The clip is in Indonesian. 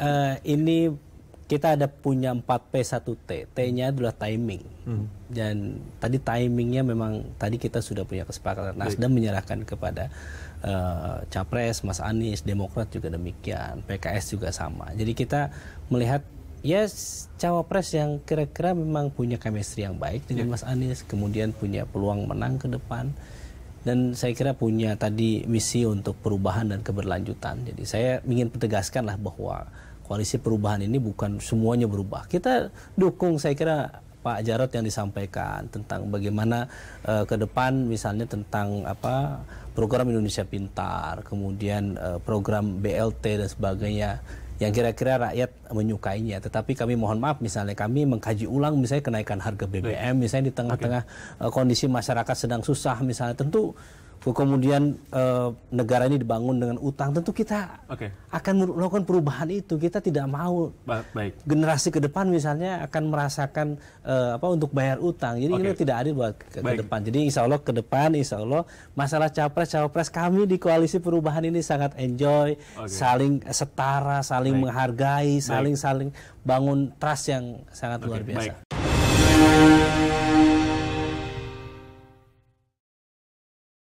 uh, ini kita ada punya 4P 1T. T-nya adalah timing. Hmm. Dan tadi timingnya memang tadi kita sudah punya kesepakatan. Nasdem menyerahkan kepada uh, Capres, Mas Anies, Demokrat juga demikian, PKS juga sama. Jadi kita melihat yes, ya, cawapres yang kira-kira memang punya chemistry yang baik dengan ya. Mas Anies, kemudian punya peluang menang ke depan dan saya kira punya tadi misi untuk perubahan dan keberlanjutan. Jadi saya ingin petegaskan lah bahwa koalisi perubahan ini bukan semuanya berubah. Kita dukung saya kira Pak Jarot yang disampaikan tentang bagaimana uh, ke depan misalnya tentang apa program Indonesia Pintar, kemudian uh, program BLT dan sebagainya yang kira-kira rakyat menyukainya. Tetapi kami mohon maaf misalnya kami mengkaji ulang misalnya kenaikan harga BBM misalnya di tengah-tengah eh, kondisi masyarakat sedang susah misalnya tentu kemudian e, negara ini dibangun dengan utang, tentu kita okay. akan melakukan perubahan itu. Kita tidak mau ba baik. generasi ke depan misalnya akan merasakan e, apa untuk bayar utang. Jadi okay. ini tidak adil buat ke, ke depan. Jadi insya Allah ke depan, insya Allah masalah capres-cawapres kami di koalisi perubahan ini sangat enjoy, okay. saling setara, saling baik. menghargai, saling-saling bangun trust yang sangat okay. luar biasa. Baik.